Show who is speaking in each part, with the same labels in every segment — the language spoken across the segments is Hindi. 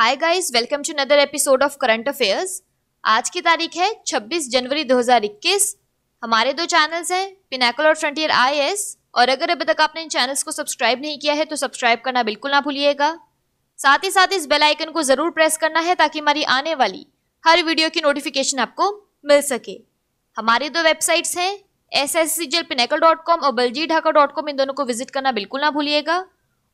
Speaker 1: hi guys welcome to another episode of current affairs आज की तारीख है 26 जनवरी 2021 हमारे दो चैनल्स हैं पिनाकल और फ्रंटियर आई और अगर अभी तक आपने इन चैनल्स को सब्सक्राइब नहीं किया है तो सब्सक्राइब करना बिल्कुल ना भूलिएगा साथ ही साथ इस बेल आइकन को ज़रूर प्रेस करना है ताकि हमारी आने वाली हर वीडियो की नोटिफिकेशन आपको मिल सके हमारी दो वेबसाइट्स हैं एस एस सी जेल पिनेकल डॉट कॉम और बलजी ढाका डॉट कॉम इन दोनों को विजिट करना बिल्कुल ना भूलिएगा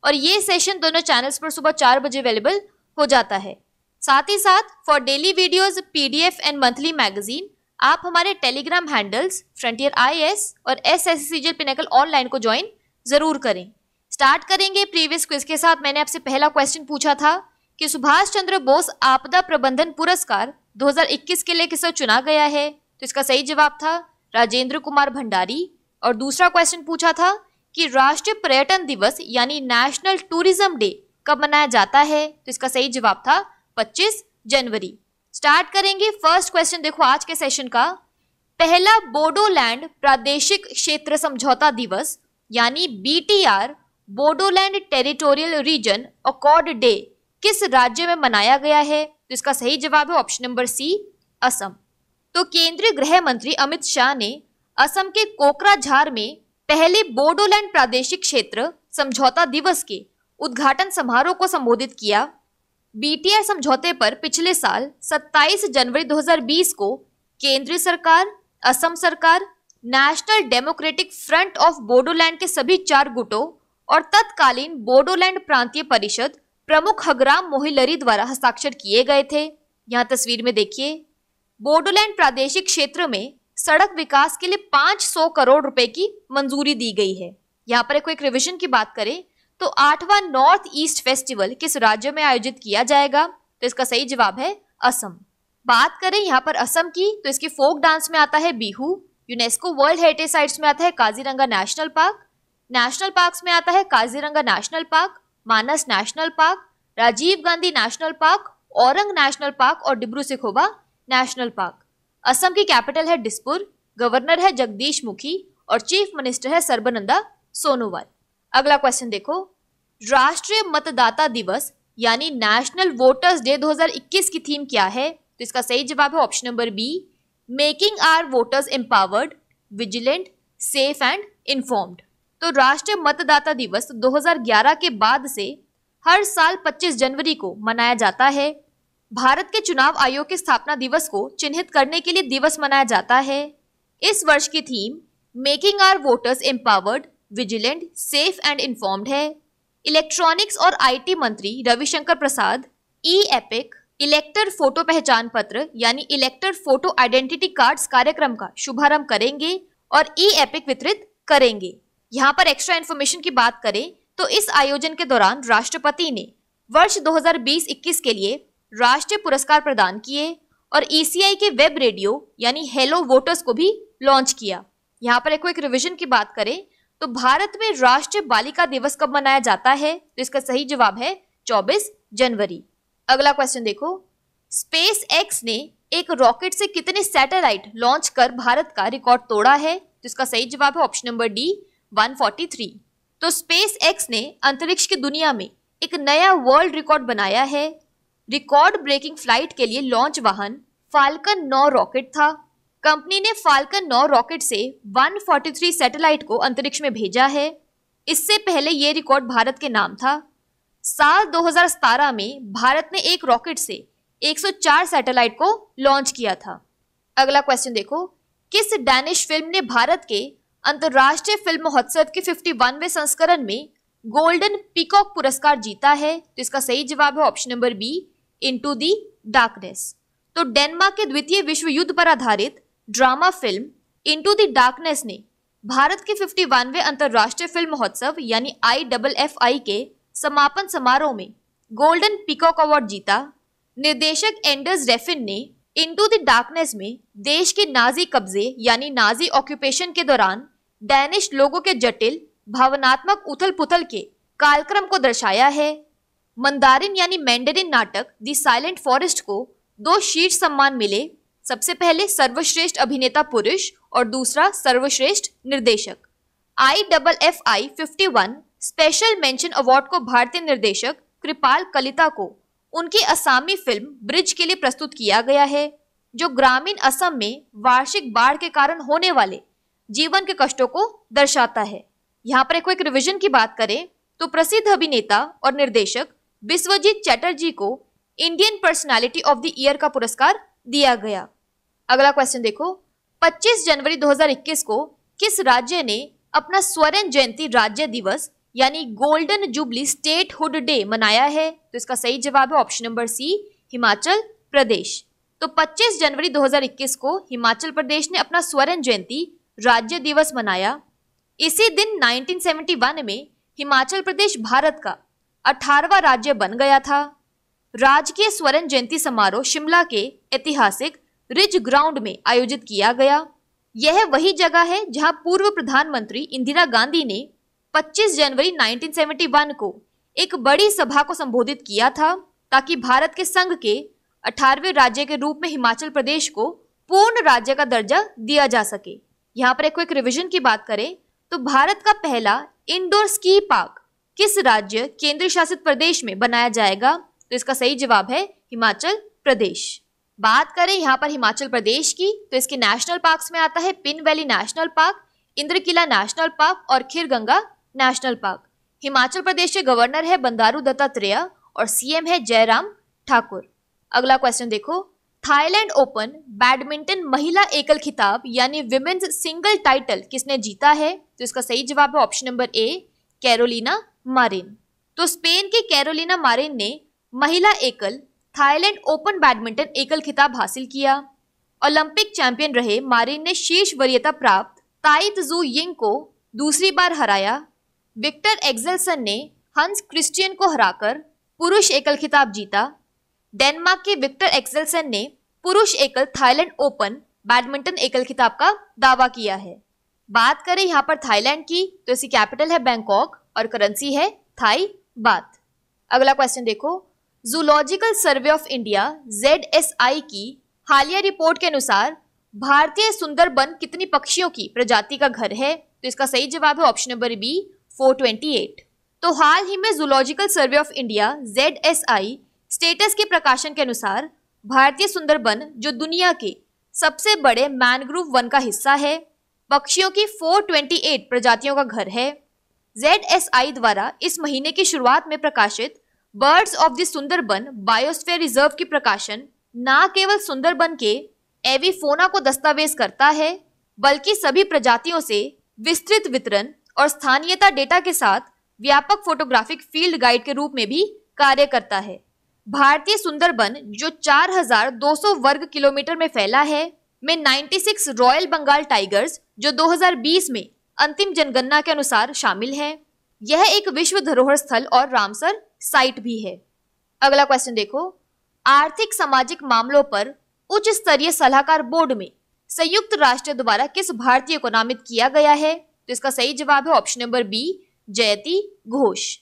Speaker 1: और ये सेशन दोनों चैनल्स पर सुबह चार बजे अवेलेबल हो जाता है साथ ही साथ for daily videos PDF and monthly magazine आप हमारे टेलीग्राम हैंडल्स फ्रंटियर आईएएस और S S C pinnacle online को ज्वाइन जरूर करें स्टार्ट करेंगे प्रीवियस क्विज के साथ मैंने आपसे पहला क्वेश्चन पूछा था कि सुभाष चंद्र बोस आपदा प्रबंधन पुरस्कार 2021 के लिए किसे चुना गया है तो इसका सही जवाब था राजेंद्र कुमार भंडारी और दूसरा क्वेश्चन पूछा था कि राष्ट्रीय पर्यटन दिवस यानी नेशनल टूरिज्म डे कब मनाया जाता है तो इसका सही जवाब था 25 जनवरी स्टार्ट करेंगे फर्स्ट क्वेश्चन देखो आज के सेशन का पहला बोडोलैंड प्रादेशिक क्षेत्र समझौता दिवस यानी BTR Bodoland territorial region accord day किस राज्य में मनाया गया है तो इसका सही जवाब है ऑप्शन नंबर सी असम तो केंद्रीय गृह मंत्री अमित शाह ने असम के कोकराझार में पहले बोडोलैंड प्रादेशिक क्षेत्र समझौता दिवस के उद्घाटन समारोह को संबोधित किया बीटीआर समझौते पर पिछले साल 27 जनवरी 2020 को केंद्र सरकार असम सरकार national democratic front of Bodoland के सभी चार गुटों और तत्कालीन बोडोलैंड प्रांतीय परिषद प्रमुख हगराम मोहिलरी द्वारा हस्ताक्षर किए गए थे यहाँ तस्वीर में देखिए बोडोलैंड प्रादेशिक क्षेत्र में सड़क विकास के लिए 500 करोड़ रुपए की मंजूरी दी गई है यहाँ पर एक रिविजन की बात करें तो आठवां नॉर्थ ईस्ट फेस्टिवल किस राज्य में आयोजित किया जाएगा तो इसका सही जवाब है असम बात करें यहाँ पर असम की तो इसके फोक डांस में आता है Bihu UNESCO world heritage sites में आता है Kaziranga national park national parks में आता है Kaziranga national park Manas national park Rajiv Gandhi national park Orang national park और डिब्रू सिखोबा नेशनल पार्क असम की कैपिटल है डिस्पुर गवर्नर है जगदीश मुखी और चीफ मिनिस्टर है सर्बानंदा सोनोवाल अगला क्वेश्चन देखो राष्ट्रीय मतदाता दिवस यानी नेशनल वोटर्स डे 2021 की थीम क्या है तो इसका सही जवाब है option number B making our voters empowered vigilant safe and informed तो राष्ट्रीय मतदाता दिवस 2011 के बाद से हर साल 25 जनवरी को मनाया जाता है भारत के चुनाव आयोग के स्थापना दिवस को चिन्हित करने के लिए दिवस मनाया जाता है इस वर्ष की theme making our voters empowered vigilant safe and informed है इलेक्ट्रॉनिक्स और आईटी मंत्री Ravishankar Prasad e EPIC elector photo पहचान पत्र यानी इलेक्टर फोटो आइडेंटिटी कार्ड कार्यक्रम का शुभारंभ करेंगे और ई एपिक वितरित करेंगे यहाँ पर एक्स्ट्रा इन्फॉर्मेशन की बात करें तो इस आयोजन के दौरान राष्ट्रपति ने वर्ष 2020-21 के लिए राष्ट्रीय पुरस्कार प्रदान किए और ईसीआई e के वेब रेडियो यानी हेलो वोटर्स को भी लॉन्च किया यहाँ पर एक रिविजन की बात करें तो भारत में राष्ट्रीय बालिका दिवस कब मनाया जाता है तो इसका सही जवाब है 24 जनवरी अगला क्वेश्चन देखो स्पेस एक्स ने एक रॉकेट से कितने सैटेलाइट लॉन्च कर भारत का रिकॉर्ड तोड़ा है तो इसका सही जवाब है ऑप्शन नंबर डी 143 तो स्पेस एक्स ने अंतरिक्ष की दुनिया में एक नया वर्ल्ड रिकॉर्ड बनाया है रिकॉर्ड ब्रेकिंग फ्लाइट के लिए लॉन्च वाहन फाल्कन 9 रॉकेट था कंपनी ने फाल्कन नौ रॉकेट से 143 सैटेलाइट को अंतरिक्ष में भेजा है इससे पहले ये रिकॉर्ड भारत के नाम था साल 2017 में भारत ने एक रॉकेट से 104 सैटेलाइट को लॉन्च किया था अगला क्वेश्चन देखो किस डैनिश फिल्म ने भारत के अंतर्राष्ट्रीय फिल्म महोत्सव के 51वें संस्करण में गोल्डन पीकॉक पुरस्कार जीता है तो इसका सही जवाब है option number B into the darkness तो डेनमार्क के द्वितीय विश्व युद्ध पर आधारित drama film into the darkness ने भारत के 51वें अंतर्राष्ट्रीय फिल्म महोत्सव यानी आई डबल एफ आई के समापन समारोह में गोल्डन पिकॉक अवार्ड जीता निर्देशक एंडर्स रेफिन ने इनटू द डार्कनेस में देश के नाजी कब्जे यानी नाजी ऑक्यूपेशन के दौरान डैनिश लोगों के जटिल भावनात्मक उथल पुथल के कार्यक्रम को दर्शाया है मंदारिन यानी मैंडरिन नाटक द साइलेंट फॉरेस्ट को दो शीर्ष सम्मान मिले सबसे पहले सर्वश्रेष्ठ अभिनेता पुरुष और दूसरा सर्वश्रेष्ठ निर्देशक I double F I fifty one special mention award को भारतीय निर्देशक कृपाल कलिता को उनकी असामी फिल्म ब्रिज के लिए प्रस्तुत किया गया है जो ग्रामीण असम में वार्षिक बाढ़ के कारण होने वाले जीवन के कष्टों को दर्शाता है यहाँ पर एक रिविजन की बात करें तो प्रसिद्ध अभिनेता और निर्देशक विश्वजीत चैटर्जी को Indian personality of the year का पुरस्कार दिया गया अगला क्वेश्चन देखो 25 जनवरी 2021 को किस राज्य ने अपना स्वर्ण जयंती राज्य दिवस यानी गोल्डन जुबली स्टेटहुड डे मनाया है तो इसका सही जवाब है option number C Himachal Pradesh तो 25 जनवरी 2021 को हिमाचल प्रदेश ने अपना स्वर्ण जयंती राज्य दिवस मनाया इसी दिन 1971 में हिमाचल प्रदेश भारत का 18वां राज्य बन गया था राजकीय स्वर्ण जयंती समारोह शिमला के ऐतिहासिक रिज ग्राउंड में आयोजित किया गया यह वही जगह है जहां पूर्व प्रधानमंत्री इंदिरा गांधी ने 25 जनवरी 1971 को एक बड़ी सभा को संबोधित किया था ताकि भारत के संघ के 18वें राज्य के रूप में हिमाचल प्रदेश को पूर्ण राज्य का दर्जा दिया जा सके यहाँ पर एक क्विक रिविजन की बात करें तो भारत का पहला इंडोर स्की पार्क किस राज्य केंद्र शासित प्रदेश में बनाया जाएगा तो इसका सही जवाब है हिमाचल प्रदेश बात करें यहाँ पर हिमाचल प्रदेश की तो इसके नेशनल पार्क्स में आता है Pin valley national park Indra Kila national park और खीर गंगा नेशनल पार्क हिमाचल प्रदेश के गवर्नर है बंदारू दत्तात्रेय और सीएम है जयराम ठाकुर अगला क्वेश्चन देखो थाईलैंड ओपन बैडमिंटन महिला एकल खिताब यानी विमेन्स सिंगल टाइटल किसने जीता है तो इसका सही जवाब है option number A Carolina Marin तो स्पेन के कैरोलिना मारिन ने महिला एकल थाईलैंड ओपन बैडमिंटन एकल खिताब हासिल किया ओलंपिक चैंपियन रहे मारिन ने शीर्ष वरीयता प्राप्त ताइत जू यिंग को दूसरी बार हराया विक्टर एक्सेलसन ने हंस क्रिस्टियन को हराकर पुरुष एकल खिताब जीता डेनमार्क के विक्टर एक्सेलसन ने पुरुष एकल थाईलैंड ओपन बैडमिंटन एकल खिताब का दावा किया है बात करें यहाँ पर थाईलैंड की तो इसकी कैपिटल है बैंकॉक और करेंसी है थाई बात अगला क्वेश्चन देखो zoological survey of India Z की हालिया रिपोर्ट के अनुसार भारतीय सुंदरबन कितनी पक्षियों की प्रजाति का घर है तो इसका सही जवाब है ऑप्शन नंबर बी 428 तो हाल ही में zoological survey of India Z status के प्रकाशन के अनुसार भारतीय सुंदरबन जो दुनिया के सबसे बड़े मैनग्रोव वन का हिस्सा है पक्षियों की 428 प्रजातियों का घर है जेड द्वारा इस महीने की शुरुआत में प्रकाशित birds of the Sundarban biosphere reserve की प्रकाशन न केवल सुंदरबन के एविफोना को दस्तावेज करता है बल्कि सभी प्रजातियों से विस्तृत वितरण और स्थानीयता डेटा के साथ व्यापक फोटोग्राफिक फील्ड गाइड के रूप में भी कार्य करता है भारतीय सुंदरबन जो 4,200 वर्ग किलोमीटर में फैला है में 96 रॉयल बंगाल टाइगर्स जो 2020 में अंतिम जनगणना के अनुसार शामिल हैं यह एक विश्व धरोहर स्थल और रामसर साइट भी है अगला क्वेश्चन देखो आर्थिक सामाजिक मामलों पर उच्च स्तरीय सलाहकार बोर्ड में संयुक्त राष्ट्र द्वारा किस भारतीय को नामित किया गया है तो इसका सही जवाब है ऑप्शन नंबर बी जयती घोष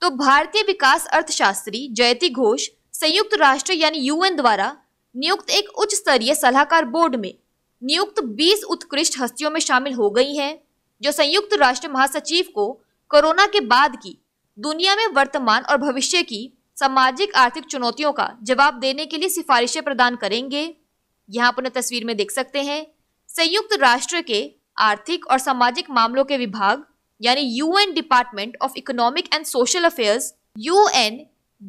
Speaker 1: तो भारतीय विकास अर्थशास्त्री जयती घोष संयुक्त राष्ट्र यानी यूएन द्वारा नियुक्त एक उच्च स्तरीय सलाहकार बोर्ड में नियुक्त 20 उत्कृष्ट हस्तियों में शामिल हो गई हैं जो संयुक्त राष्ट्र महासचिव को कोरोना के बाद की दुनिया में वर्तमान और भविष्य की सामाजिक आर्थिक चुनौतियों का जवाब देने के लिए सिफारिशें प्रदान करेंगे यहाँ अपने तस्वीर में देख सकते हैं संयुक्त राष्ट्र के आर्थिक और सामाजिक मामलों के विभाग यानी UN department of economic and social affairs U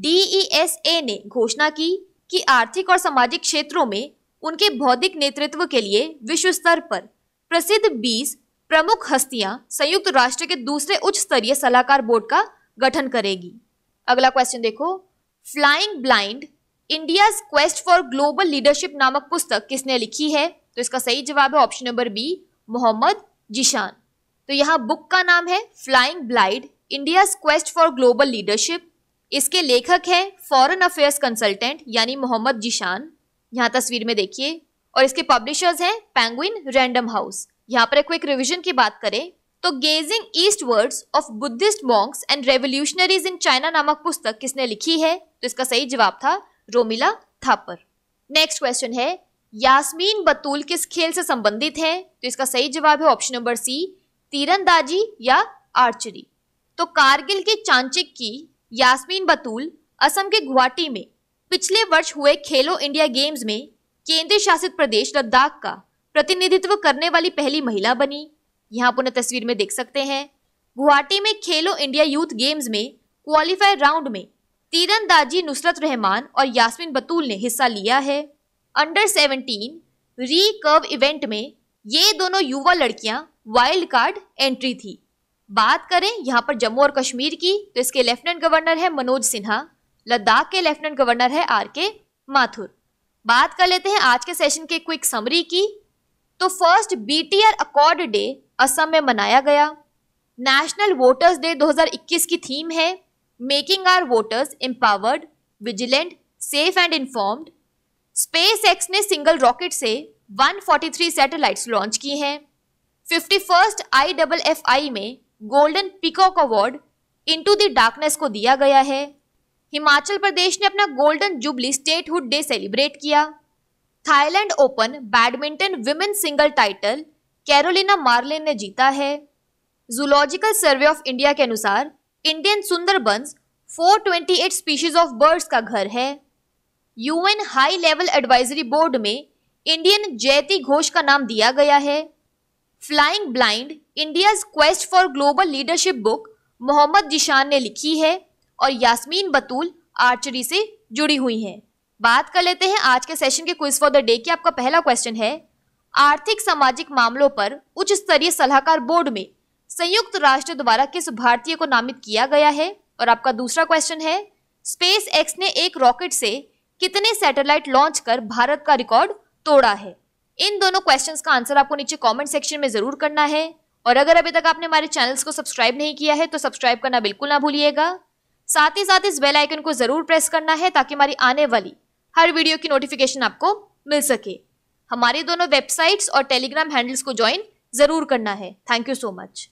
Speaker 1: DESA ने घोषणा की कि आर्थिक और सामाजिक क्षेत्रों में उनके बौद्धिक नेतृत्व के लिए विश्व स्तर पर प्रसिद्ध 20 प्रमुख हस्तियां संयुक्त राष्ट्र के दूसरे उच्च स्तरीय सलाहकार बोर्ड का गठन करेगी अगला क्वेश्चन देखो flying blind India quest for global leadership नामक पुस्तक किसने लिखी है तो इसका सही जवाब है option number B Mohammad Zeeshan तो यहाँ बुक का नाम है flying blind India quest for global leadership इसके लेखक है फॉरेन अफेयर्स कंसल्टेंट यानी मोहम्मद जिशान यहाँ तस्वीर में देखिए और इसके पब्लिशर्स हैं पैंगुइन रैंडम हाउस यहाँ पर क्विक रिविजन की बात करें तो gazing east words of buddhist monks and revolutionaries in China नामक पुस्तक किसने लिखी है तो इसका सही जवाब था रोमिला थापर नेक्स्ट क्वेश्चन है यास्मीन बतूल किस खेल से संबंधित है तो इसका सही जवाब है ऑप्शन नंबर सी तीरंदाजी या आर्चरी तो कारगिल के चांचिक की यास्मीन बतूल असम के गुवाहाटी में पिछले वर्ष हुए खेलो इंडिया गेम्स में केंद्र शासित प्रदेश लद्दाख का प्रतिनिधित्व करने वाली पहली महिला बनी यहाँ पुनः तस्वीर में देख सकते हैं गुवाहाटी में खेलो इंडिया यूथ गेम्स में क्वालिफायर राउंड में तीरंदाजी नुसरत रहमान और यासमिन बतूल ने हिस्सा लिया है अंडर 17 री कर्व इवेंट में ये दोनों युवा लड़कियां वाइल्ड कार्ड एंट्री थी बात करें यहाँ पर जम्मू और कश्मीर की तो इसके लेफ्टिनेंट गवर्नर है मनोज सिन्हा लद्दाख के लेफ्टिनेंट गवर्नर है आर के माथुर बात कर लेते हैं आज के सेशन के क्विक समरी की तो first BTR accord day Assam में मनाया गया नेशनल वोटर्स डे 2021 की थीम है making our voters empowered vigilant safe and informed SpaceX ने सिंगल रॉकेट से 143 सैटेलाइट्स लॉन्च की हैं fifty first I double F I में golden peacock award into the darkness को दिया गया है हिमाचल प्रदेश ने अपना golden jubilee statehood day celebrate किया Thailand open badminton women single title Carolina Marin ने जीता है जूलॉजिकल सर्वे ऑफ इंडिया के अनुसार Indian Sundarbans 428 species of birds का घर है UN high level advisory board में इंडियन जयती घोष का नाम दिया गया है flying blind India's quest for global leadership book Mohammad Zeeshan ने लिखी है और यास्मीन बतूल आर्चरी से जुड़ी हुई हैं बात कर लेते हैं आज के सेशन के क्विज फॉर द डे की आपका पहला क्वेश्चन है आर्थिक सामाजिक मामलों पर उच्च स्तरीय सलाहकार बोर्ड में संयुक्त राष्ट्र द्वारा किस भारतीय को नामित किया गया है और आपका दूसरा क्वेश्चन है स्पेस एक्स ने एक रॉकेट से कितने सैटेलाइट लॉन्च कर भारत का रिकॉर्ड तोड़ा है इन दोनों क्वेश्चंस का आंसर आपको नीचे कमेंट सेक्शन में जरूर करना है और अगर अभी तक आपने हमारे चैनल्स को सब्सक्राइब नहीं किया है तो सब्सक्राइब करना बिल्कुल ना भूलिएगा साथ ही साथ इस बेल आइकन को जरूर प्रेस करना है ताकि हमारी आने वाली हर वीडियो की नोटिफिकेशन आपको मिल सके हमारे दोनों वेबसाइट्स और टेलीग्राम हैंडल्स को ज्वाइन जरूर करना है थैंक यू सो मच